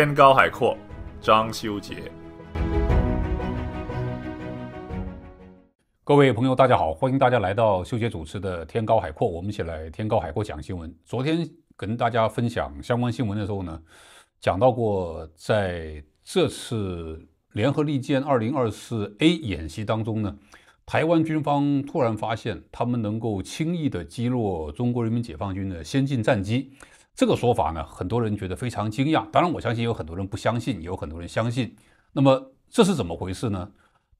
天高海阔，张修杰。各位朋友，大家好，欢迎大家来到修杰主持的《天高海阔》，我们一起来《天高海阔》讲新闻。昨天跟大家分享相关新闻的时候呢，讲到过，在这次联合利剑二零二四 A 演习当中呢，台湾军方突然发现，他们能够轻易的击落中国人民解放军的先进战机。这个说法呢，很多人觉得非常惊讶。当然，我相信有很多人不相信，也有很多人相信。那么这是怎么回事呢？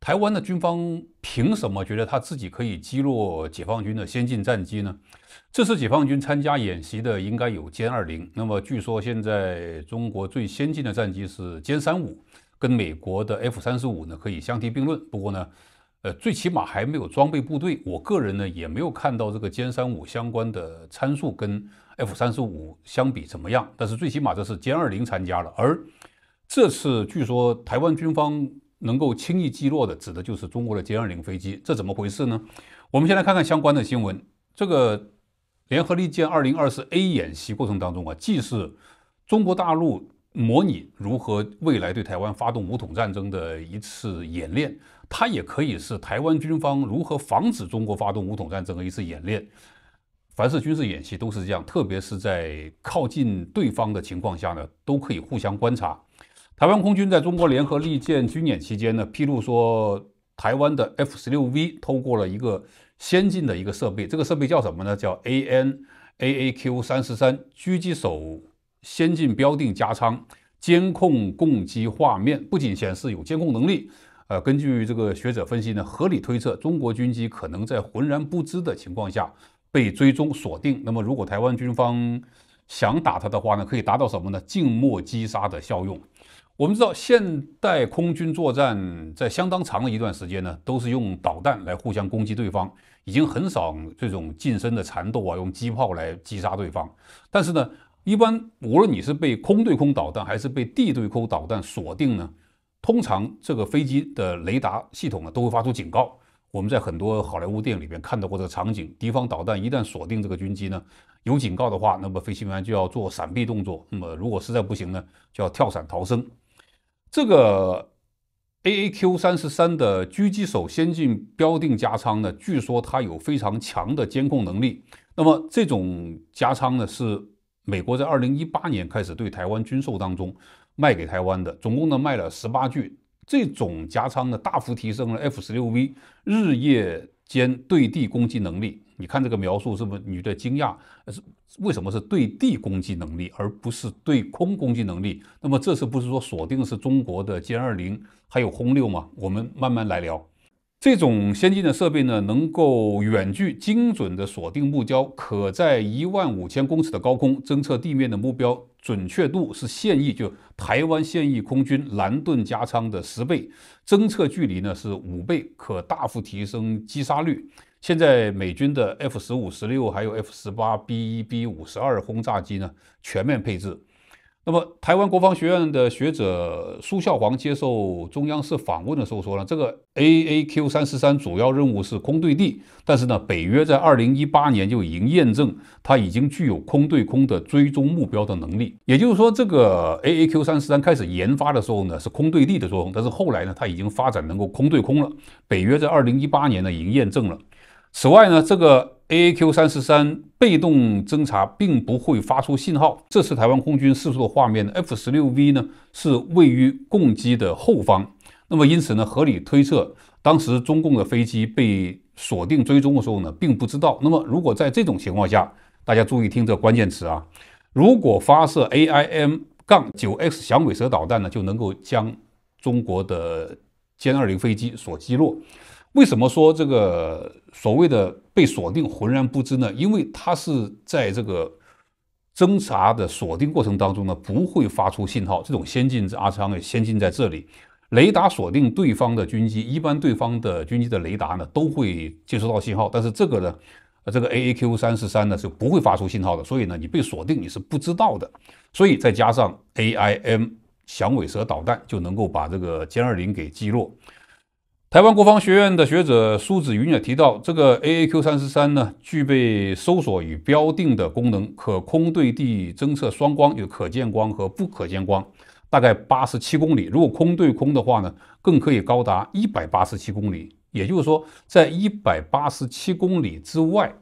台湾的军方凭什么觉得他自己可以击落解放军的先进战机呢？这次解放军参加演习的应该有歼二零。那么据说现在中国最先进的战机是歼三五，跟美国的 F 三十五呢可以相提并论。不过呢，呃，最起码还没有装备部队。我个人呢也没有看到这个歼三五相关的参数跟。F 三十五相比怎么样？但是最起码这是歼二零参加了，而这次据说台湾军方能够轻易击落的，指的就是中国的歼二零飞机，这怎么回事呢？我们先来看看相关的新闻。这个联合利剑二零二四 A 演习过程当中啊，既是中国大陆模拟如何未来对台湾发动武统战争的一次演练，它也可以是台湾军方如何防止中国发动武统战争的一次演练。凡是军事演习都是这样，特别是在靠近对方的情况下呢，都可以互相观察。台湾空军在中国联合利剑军演期间呢，披露说台湾的 F 十六 V 通过了一个先进的一个设备，这个设备叫什么呢？叫 ANAAQ 三十三狙击手先进标定加仓监控共机画面，不仅显示有监控能力。呃，根据这个学者分析呢，合理推测中国军机可能在浑然不知的情况下。被追踪锁定，那么如果台湾军方想打他的话呢，可以达到什么呢？静默击杀的效用。我们知道，现代空军作战在相当长的一段时间呢，都是用导弹来互相攻击对方，已经很少这种近身的缠斗啊，用机炮来击杀对方。但是呢，一般无论你是被空对空导弹还是被地对空导弹锁定呢，通常这个飞机的雷达系统啊，都会发出警告。我们在很多好莱坞电影里边看到过这个场景：敌方导弹一旦锁定这个军机呢，有警告的话，那么飞行员就要做闪避动作；那么如果实在不行呢，就要跳伞逃生。这个 A A Q 三十三的狙击手先进标定加仓呢，据说它有非常强的监控能力。那么这种加仓呢，是美国在二零一八年开始对台湾军售当中卖给台湾的，总共呢卖了十八具。这种加仓呢，大幅提升了 F 十六 V 日夜间对地攻击能力。你看这个描述，是不是你有点惊讶？是为什么是对地攻击能力，而不是对空攻击能力？那么这次不是说锁定是中国的歼二零还有轰六吗？我们慢慢来聊。这种先进的设备呢，能够远距精准地锁定目标，可在一万五千公尺的高空侦测地面的目标，准确度是现役就台湾现役空军蓝盾加仓的十倍，侦测距离呢是五倍，可大幅提升击杀率。现在美军的 F 十五、十六还有 F 十八、B 一、B 五十二轰炸机呢，全面配置。那么，台湾国防学院的学者苏孝煌接受中央社访问的时候说呢，这个 A A Q 三十三主要任务是空对地，但是呢，北约在二零一八年就已经验证，它已经具有空对空的追踪目标的能力。也就是说，这个 A A Q 三十三开始研发的时候呢，是空对地的作用，但是后来呢，它已经发展能够空对空了。北约在二零一八年呢，已经验证了。此外呢，这个。A Q 三十三被动侦察并不会发出信号。这次台湾空军试出的画面，F 十六 V 呢是位于攻击的后方。那么因此呢，合理推测，当时中共的飞机被锁定追踪的时候呢，并不知道。那么如果在这种情况下，大家注意听这关键词啊，如果发射 A I M 杠九 X 响尾蛇导弹呢，就能够将中国的歼二零飞机所击落。为什么说这个所谓的被锁定浑然不知呢？因为它是在这个侦查的锁定过程当中呢，不会发出信号。这种先进阿昌的先进在这里，雷达锁定对方的军机，一般对方的军机的雷达呢都会接收到信号，但是这个呢，这个 A A Q 三十三呢是不会发出信号的，所以呢，你被锁定你是不知道的。所以再加上 A I M 响尾蛇导弹，就能够把这个歼二零给击落。台湾国防学院的学者苏子云也提到，这个 AAQ 三十三呢，具备搜索与标定的功能，可空对地侦测双光，有可见光和不可见光，大概八十七公里。如果空对空的话呢，更可以高达一百八十七公里。也就是说，在一百八十七公里之外，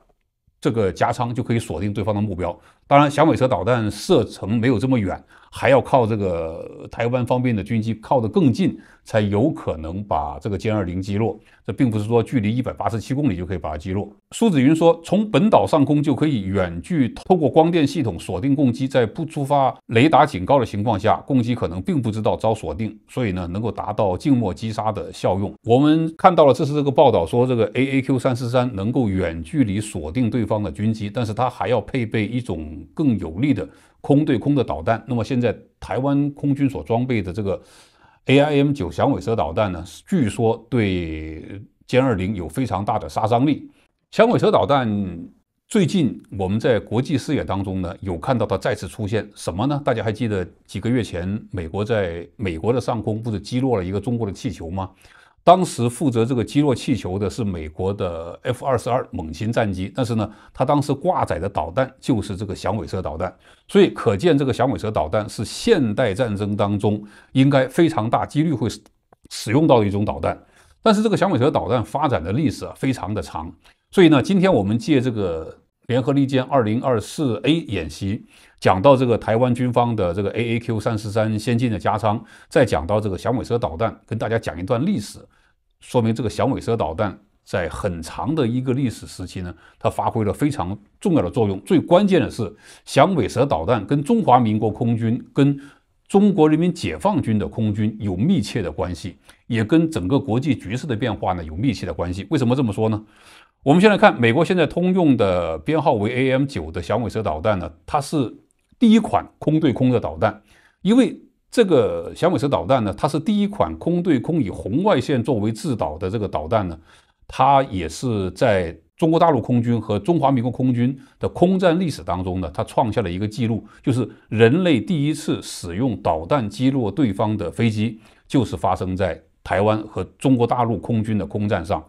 这个夹仓就可以锁定对方的目标。当然，响尾蛇导弹射程没有这么远，还要靠这个台湾方面的军机靠得更近，才有可能把这个歼二零击落。这并不是说距离一百八十七公里就可以把它击落。苏子云说，从本岛上空就可以远距透过光电系统锁定攻击，在不触发雷达警告的情况下，攻击可能并不知道遭锁定，所以呢，能够达到静默击杀的效用。我们看到了，这是这个报道说这个 A A Q 三四三能够远距离锁定对方的军机，但是它还要配备一种。更有力的空对空的导弹，那么现在台湾空军所装备的这个 a i m 九响尾蛇导弹呢？据说对歼二零有非常大的杀伤力。响尾蛇导弹最近我们在国际视野当中呢，有看到它再次出现什么呢？大家还记得几个月前美国在美国的上空不是击落了一个中国的气球吗？当时负责这个击落气球的是美国的 F 二十二猛禽战机，但是呢，它当时挂载的导弹就是这个响尾蛇导弹，所以可见这个响尾蛇导弹是现代战争当中应该非常大几率会使用到的一种导弹。但是这个响尾蛇导弹发展的历史啊非常的长，所以呢，今天我们借这个联合利剑二零二四 A 演习，讲到这个台湾军方的这个 AAQ 三十三先进的加仓，再讲到这个响尾蛇导弹，跟大家讲一段历史。说明这个响尾蛇导弹在很长的一个历史时期呢，它发挥了非常重要的作用。最关键的是，响尾蛇导弹跟中华民国空军、跟中国人民解放军的空军有密切的关系，也跟整个国际局势的变化呢有密切的关系。为什么这么说呢？我们先来看美国现在通用的编号为 AM 九的响尾蛇导弹呢，它是第一款空对空的导弹，因为。这个响尾蛇导弹呢，它是第一款空对空以红外线作为制导的这个导弹呢，它也是在中国大陆空军和中华民国空军的空战历史当中呢，它创下了一个记录，就是人类第一次使用导弹击落对方的飞机，就是发生在台湾和中国大陆空军的空战上。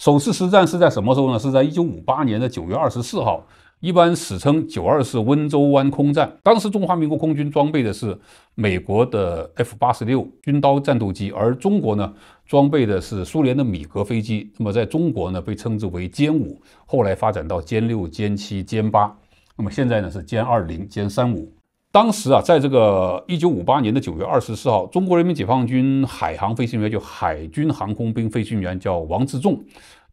首次实战是在什么时候呢？是在一九五八年的九月二十四号。一般史称“九二式温州湾空战”。当时中华民国空军装备的是美国的 F 八十六军刀战斗机，而中国呢装备的是苏联的米格飞机。那么在中国呢被称之为歼五，后来发展到歼六、歼七、歼八，那么现在呢是歼二零、歼三五。当时啊，在这个一九五八年的九月二十四号，中国人民解放军海航飞行员，就海军航空兵飞行员叫王志忠。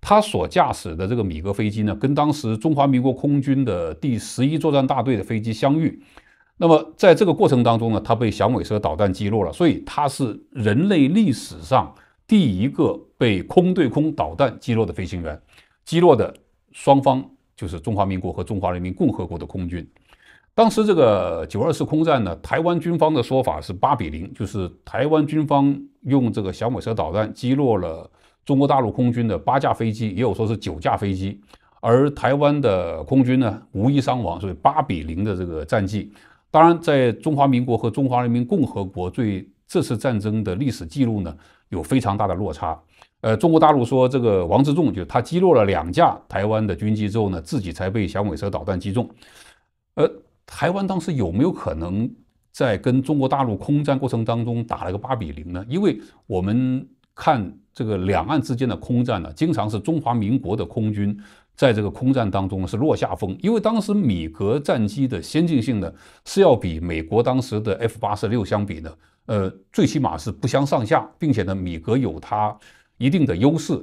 他所驾驶的这个米格飞机呢，跟当时中华民国空军的第十一作战大队的飞机相遇。那么在这个过程当中呢，他被响尾蛇导弹击落了，所以他是人类历史上第一个被空对空导弹击落的飞行员。击落的双方就是中华民国和中华人民共和国的空军。当时这个九二式空战呢，台湾军方的说法是八比零，就是台湾军方用这个响尾蛇导弹击落了。中国大陆空军的八架飞机，也有说是九架飞机，而台湾的空军呢，无一伤亡，所以八比零的这个战绩。当然，在中华民国和中华人民共和国对这次战争的历史记录呢，有非常大的落差。呃，中国大陆说这个王志重就他击落了两架台湾的军机之后呢，自己才被响尾蛇导弹击中。呃，台湾当时有没有可能在跟中国大陆空战过程当中打了个八比零呢？因为我们。看这个两岸之间的空战呢，经常是中华民国的空军在这个空战当中是落下风，因为当时米格战机的先进性呢是要比美国当时的 F 八十六相比呢，呃，最起码是不相上下，并且呢，米格有它一定的优势，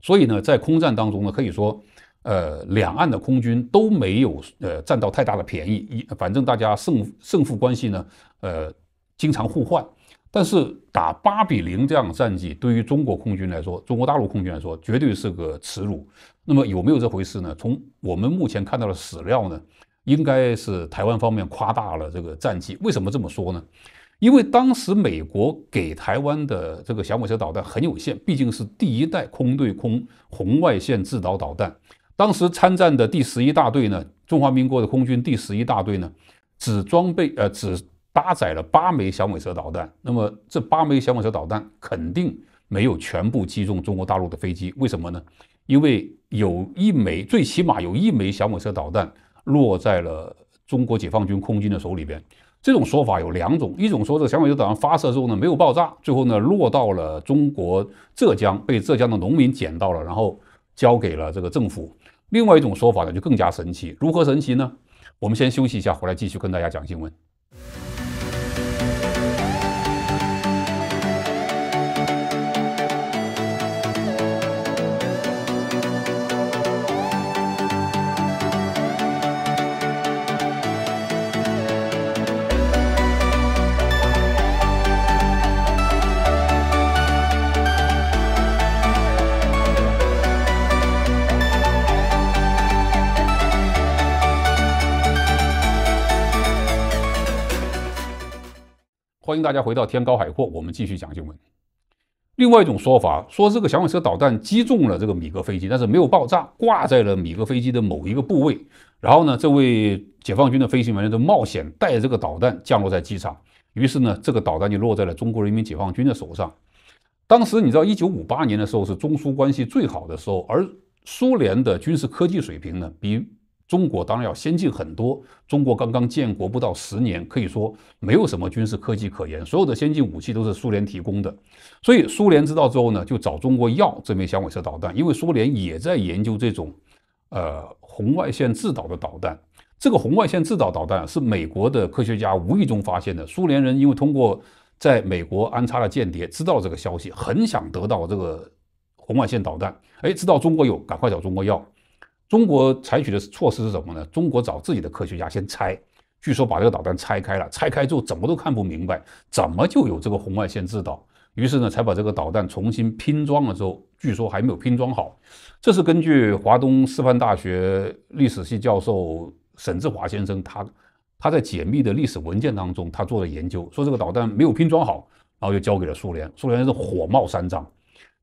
所以呢，在空战当中呢，可以说，呃，两岸的空军都没有呃占到太大的便宜，一反正大家胜胜负关系呢，呃，经常互换。但是打八比零这样的战绩，对于中国空军来说，中国大陆空军来说，绝对是个耻辱。那么有没有这回事呢？从我们目前看到的史料呢，应该是台湾方面夸大了这个战绩。为什么这么说呢？因为当时美国给台湾的这个响尾蛇导弹很有限，毕竟是第一代空对空红外线制导导弹。当时参战的第十一大队呢，中华民国的空军第十一大队呢，只装备呃只。搭载了八枚小美蛇导弹，那么这八枚小美蛇导弹肯定没有全部击中中国大陆的飞机，为什么呢？因为有一枚，最起码有一枚小美蛇导弹落在了中国解放军空军的手里边。这种说法有两种，一种说这小美蛇导弹发射之后呢没有爆炸，最后呢落到了中国浙江，被浙江的农民捡到了，然后交给了这个政府。另外一种说法呢就更加神奇，如何神奇呢？我们先休息一下，回来继续跟大家讲新闻。大家回到天高海阔，我们继续讲新闻。另外一种说法说，这个响尾蛇导弹击中了这个米格飞机，但是没有爆炸，挂在了米格飞机的某一个部位。然后呢，这位解放军的飞行员就冒险带着这个导弹降落在机场。于是呢，这个导弹就落在了中国人民解放军的手上。当时你知道，一九五八年的时候是中苏关系最好的时候，而苏联的军事科技水平呢比。中国当然要先进很多。中国刚刚建国不到十年，可以说没有什么军事科技可言，所有的先进武器都是苏联提供的。所以苏联知道之后呢，就找中国要这枚响尾蛇导弹，因为苏联也在研究这种，呃，红外线制导的导弹。这个红外线制导导弹是美国的科学家无意中发现的，苏联人因为通过在美国安插了间谍，知道这个消息，很想得到这个红外线导弹。哎，知道中国有，赶快找中国要。中国采取的措施是什么呢？中国找自己的科学家先拆，据说把这个导弹拆开了，拆开之后怎么都看不明白，怎么就有这个红外线制导？于是呢，才把这个导弹重新拼装了之后，据说还没有拼装好。这是根据华东师范大学历史系教授沈志华先生，他他在解密的历史文件当中，他做的研究，说这个导弹没有拼装好，然后又交给了苏联，苏联是火冒三丈。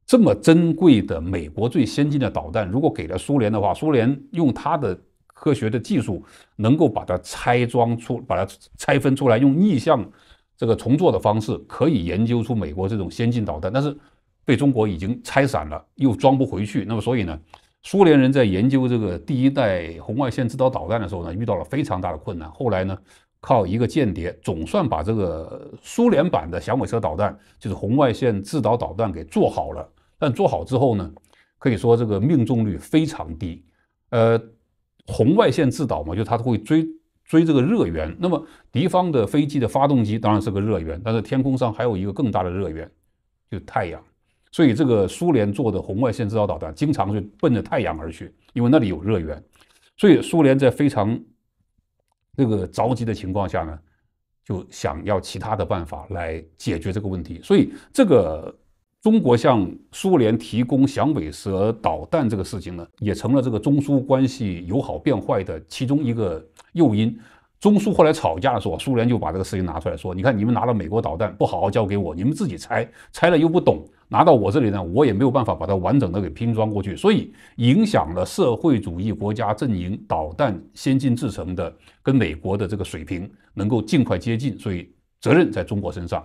这么珍贵的美国最先进的导弹，如果给了苏联的话，苏联用它的科学的技术，能够把它拆装出、把它拆分出来，用逆向这个重做的方式，可以研究出美国这种先进导弹。但是被中国已经拆散了，又装不回去。那么所以呢，苏联人在研究这个第一代红外线制导导弹的时候呢，遇到了非常大的困难。后来呢，靠一个间谍，总算把这个苏联版的响尾蛇导弹，就是红外线制导导弹给做好了。但做好之后呢，可以说这个命中率非常低。呃，红外线制导嘛，就它会追追这个热源。那么敌方的飞机的发动机当然是个热源，但是天空上还有一个更大的热源，就是太阳。所以这个苏联做的红外线制导导弹经常是奔着太阳而去，因为那里有热源。所以苏联在非常这个着急的情况下呢，就想要其他的办法来解决这个问题。所以这个。中国向苏联提供响尾蛇导弹这个事情呢，也成了这个中苏关系友好变坏的其中一个诱因。中苏后来吵架的时候，苏联就把这个事情拿出来说：“你看，你们拿了美国导弹，不好好交给我，你们自己拆，拆了又不懂，拿到我这里呢，我也没有办法把它完整的给拼装过去，所以影响了社会主义国家阵营导弹先进制成的跟美国的这个水平能够尽快接近，所以责任在中国身上。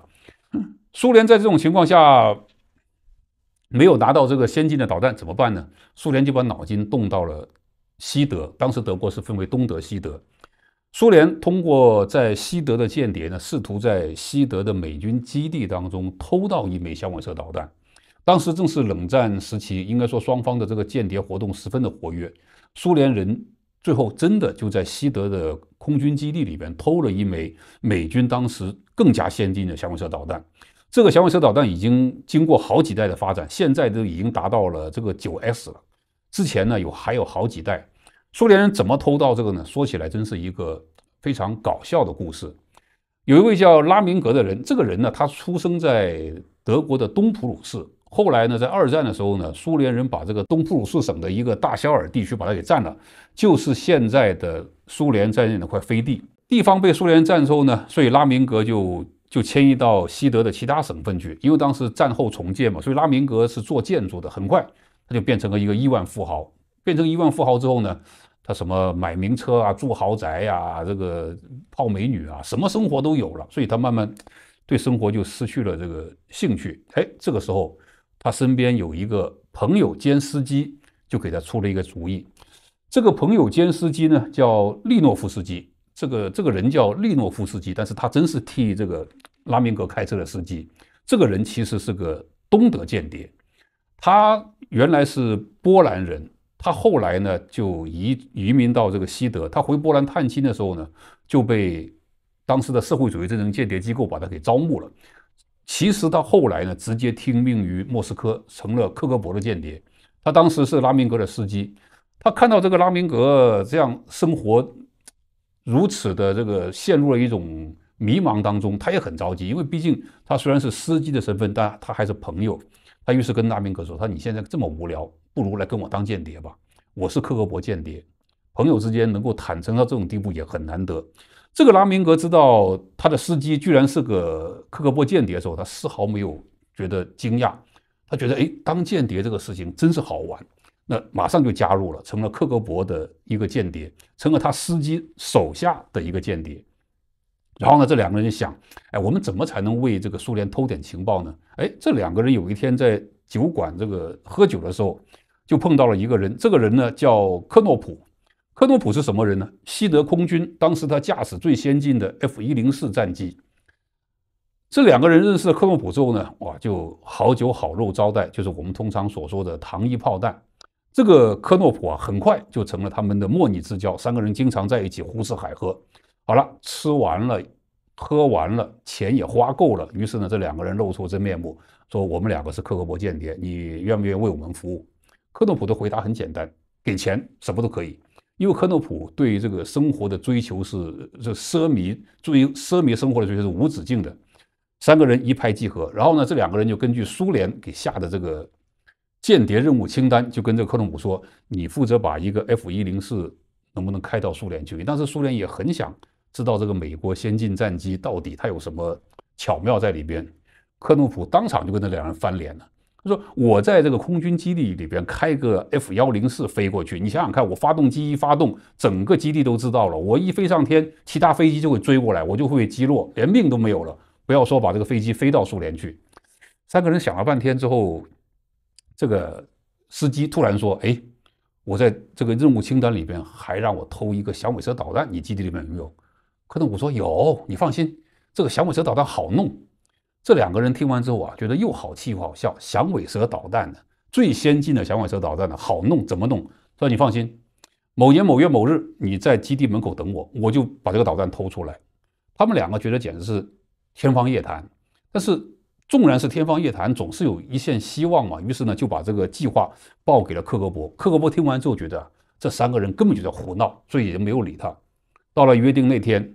苏联在这种情况下。”没有拿到这个先进的导弹怎么办呢？苏联就把脑筋动到了西德。当时德国是分为东德、西德。苏联通过在西德的间谍呢，试图在西德的美军基地当中偷到一枚响尾蛇导弹。当时正是冷战时期，应该说双方的这个间谍活动十分的活跃。苏联人最后真的就在西德的空军基地里边偷了一枚美军当时更加先进的响尾蛇导弹。这个小尾蛇导弹已经经过好几代的发展，现在都已经达到了这个九 S 了。之前呢，有还有好几代。苏联人怎么偷到这个呢？说起来真是一个非常搞笑的故事。有一位叫拉明格的人，这个人呢，他出生在德国的东普鲁士。后来呢，在二战的时候呢，苏联人把这个东普鲁士省的一个大肖尔地区把他给占了，就是现在的苏联在那块飞地。地方被苏联占之后呢，所以拉明格就。就迁移到西德的其他省份去，因为当时战后重建嘛，所以拉明格是做建筑的。很快他就变成了一个亿万富豪。变成亿万富豪之后呢，他什么买名车啊、住豪宅呀、这个泡美女啊，什么生活都有了。所以他慢慢对生活就失去了这个兴趣。哎，这个时候他身边有一个朋友兼司机，就给他出了一个主意。这个朋友兼司机呢叫利诺夫斯基，这个这个人叫利诺夫斯基，但是他真是替这个。拉明格开车的司机，这个人其实是个东德间谍。他原来是波兰人，他后来呢就移移民到这个西德。他回波兰探亲的时候呢，就被当时的社会主义阵营间谍机构把他给招募了。其实他后来呢，直接听命于莫斯科，成了克格勃的间谍。他当时是拉明格的司机，他看到这个拉明格这样生活如此的这个陷入了一种。迷茫当中，他也很着急，因为毕竟他虽然是司机的身份，但他还是朋友。他于是跟拉明格说：“他你现在这么无聊，不如来跟我当间谍吧。我是克格勃间谍，朋友之间能够坦诚到这种地步也很难得。”这个拉明格知道他的司机居然是个克格勃间谍的时候，他丝毫没有觉得惊讶，他觉得哎，当间谍这个事情真是好玩，那马上就加入了，成了克格勃的一个间谍，成了他司机手下的一个间谍。然后呢，这两个人就想，哎，我们怎么才能为这个苏联偷点情报呢？哎，这两个人有一天在酒馆这个喝酒的时候，就碰到了一个人。这个人呢叫科诺普，科诺普是什么人呢？西德空军，当时他驾驶最先进的 F 一零四战机。这两个人认识了科诺普之后呢，哇，就好酒好肉招待，就是我们通常所说的糖衣炮弹。这个科诺普啊，很快就成了他们的莫逆之交，三个人经常在一起胡吃海喝。好了，吃完了，喝完了，钱也花够了。于是呢，这两个人露出真面目，说：“我们两个是克格勃间谍，你愿不愿意为我们服务？”克诺普的回答很简单：“给钱，什么都可以。”因为克诺普对这个生活的追求是这奢靡，注意，奢靡生活的追求是无止境的。三个人一拍即合。然后呢，这两个人就根据苏联给下的这个间谍任务清单，就跟这个克诺普说：“你负责把一个 F 一零四能不能开到苏联去？”但是苏联也很想。知道这个美国先进战机到底它有什么巧妙在里边？科诺普当场就跟那两人翻脸了，他说：“我在这个空军基地里边开个 F 幺零四飞过去，你想想看，我发动机一发动，整个基地都知道了。我一飞上天，其他飞机就会追过来，我就会被击落，连命都没有了。不要说把这个飞机飞到苏联去。”三个人想了半天之后，这个司机突然说：“哎，我在这个任务清单里边还让我偷一个响尾蛇导弹，你基地里面有没有？”克格勃说：“有，你放心，这个响尾蛇导弹好弄。”这两个人听完之后啊，觉得又好气又好笑。响尾蛇导弹呢，最先进的响尾蛇导弹呢，好弄，怎么弄？说你放心，某年某月某日，你在基地门口等我，我就把这个导弹偷出来。他们两个觉得简直是天方夜谭，但是纵然是天方夜谭，总是有一线希望嘛。于是呢，就把这个计划报给了克格勃。克格勃听完之后，觉得这三个人根本就在胡闹，所以就没有理他。到了约定那天。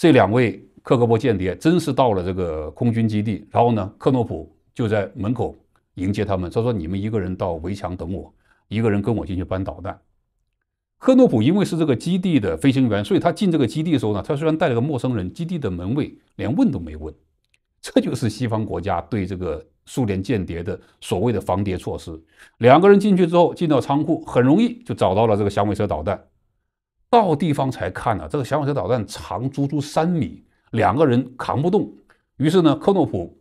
这两位克格勃间谍真是到了这个空军基地，然后呢，克诺普就在门口迎接他们。他说：“你们一个人到围墙等我，一个人跟我进去搬导弹。”克诺普因为是这个基地的飞行员，所以他进这个基地的时候呢，他虽然带了个陌生人，基地的门卫连问都没问。这就是西方国家对这个苏联间谍的所谓的防谍措施。两个人进去之后，进到仓库，很容易就找到了这个响尾蛇导弹。到地方才看呢，这个小火车导弹长足足三米，两个人扛不动。于是呢，科诺普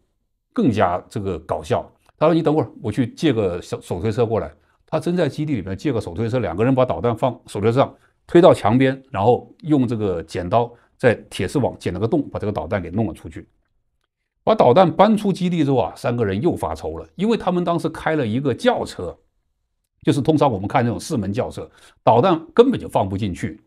更加这个搞笑。他说：“你等会儿，我去借个手手推车过来。”他真在基地里面借个手推车，两个人把导弹放手推车上，推到墙边，然后用这个剪刀在铁丝网剪了个洞，把这个导弹给弄了出去。把导弹搬出基地之后啊，三个人又发愁了，因为他们当时开了一个轿车。就是通常我们看这种四门轿车，导弹根本就放不进去。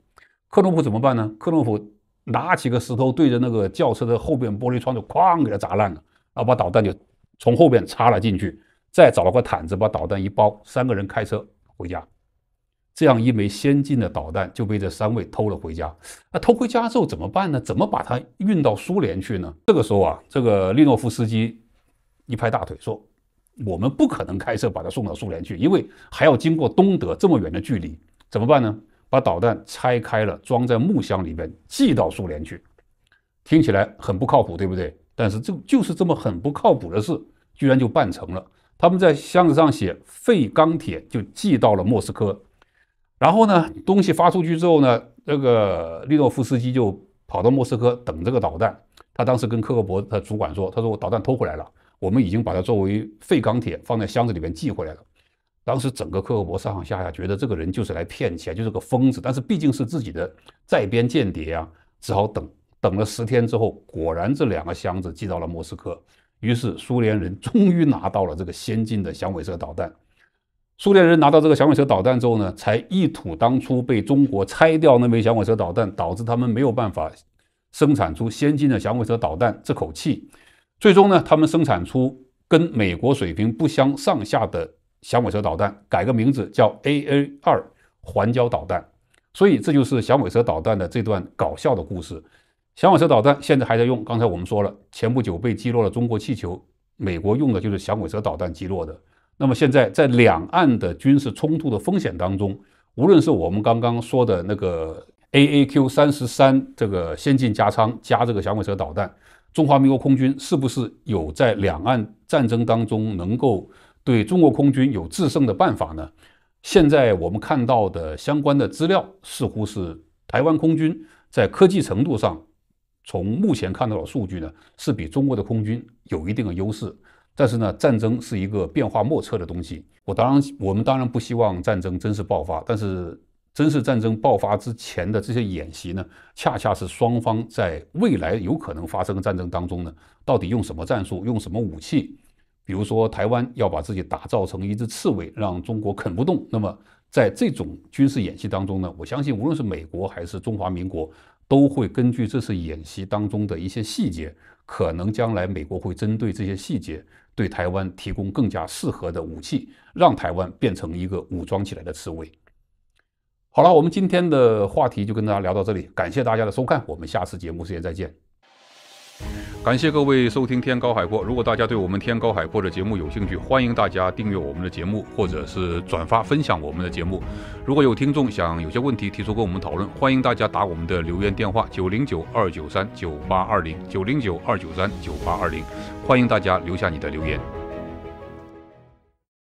克洛普怎么办呢？克洛普拿起个石头，对着那个轿车的后边玻璃窗就哐给它砸烂了，然后把导弹就从后边插了进去，再找了个毯子把导弹一包，三个人开车回家。这样一枚先进的导弹就被这三位偷了回家。那偷回家之后怎么办呢？怎么把它运到苏联去呢？这个时候啊，这个利诺夫斯基一拍大腿说。我们不可能开车把它送到苏联去，因为还要经过东德这么远的距离，怎么办呢？把导弹拆开了，装在木箱里面寄到苏联去，听起来很不靠谱，对不对？但是这就是这么很不靠谱的事，居然就办成了。他们在箱子上写废钢铁，就寄到了莫斯科。然后呢，东西发出去之后呢，那个利诺夫斯基就跑到莫斯科等这个导弹。他当时跟科克伯的主管说：“他说我导弹偷回来了。”我们已经把它作为废钢铁放在箱子里面寄回来了。当时整个克格勃上上下下觉得这个人就是来骗钱，就是个疯子。但是毕竟是自己的在编间谍啊，只好等等了十天之后，果然这两个箱子寄到了莫斯科。于是苏联人终于拿到了这个先进的响尾蛇导弹。苏联人拿到这个响尾蛇导弹之后呢，才一吐当初被中国拆掉那枚响尾蛇导弹，导致他们没有办法生产出先进的响尾蛇导弹这口气。最终呢，他们生产出跟美国水平不相上下的响尾蛇导弹，改个名字叫 AA 二环礁导弹。所以这就是响尾蛇导弹的这段搞笑的故事。响尾蛇导弹现在还在用。刚才我们说了，前不久被击落了中国气球，美国用的就是响尾蛇导弹击落的。那么现在在两岸的军事冲突的风险当中，无论是我们刚刚说的那个 AAQ 三十三这个先进加仓加这个响尾蛇导弹。中华民国空军是不是有在两岸战争当中能够对中国空军有制胜的办法呢？现在我们看到的相关的资料，似乎是台湾空军在科技程度上，从目前看到的数据呢，是比中国的空军有一定的优势。但是呢，战争是一个变化莫测的东西，我当然，我们当然不希望战争真是爆发，但是。真实战争爆发之前的这些演习呢，恰恰是双方在未来有可能发生的战争当中呢，到底用什么战术、用什么武器？比如说，台湾要把自己打造成一只刺猬，让中国啃不动。那么，在这种军事演习当中呢，我相信无论是美国还是中华民国，都会根据这次演习当中的一些细节，可能将来美国会针对这些细节，对台湾提供更加适合的武器，让台湾变成一个武装起来的刺猬。好了，我们今天的话题就跟大家聊到这里，感谢大家的收看，我们下次节目时间再见。感谢各位收听《天高海阔》，如果大家对我们《天高海阔》的节目有兴趣，欢迎大家订阅我们的节目，或者是转发分享我们的节目。如果有听众想有些问题提出跟我们讨论，欢迎大家打我们的留言电话九零九二九三九八二零九零九二九三九八二零，欢迎大家留下你的留言。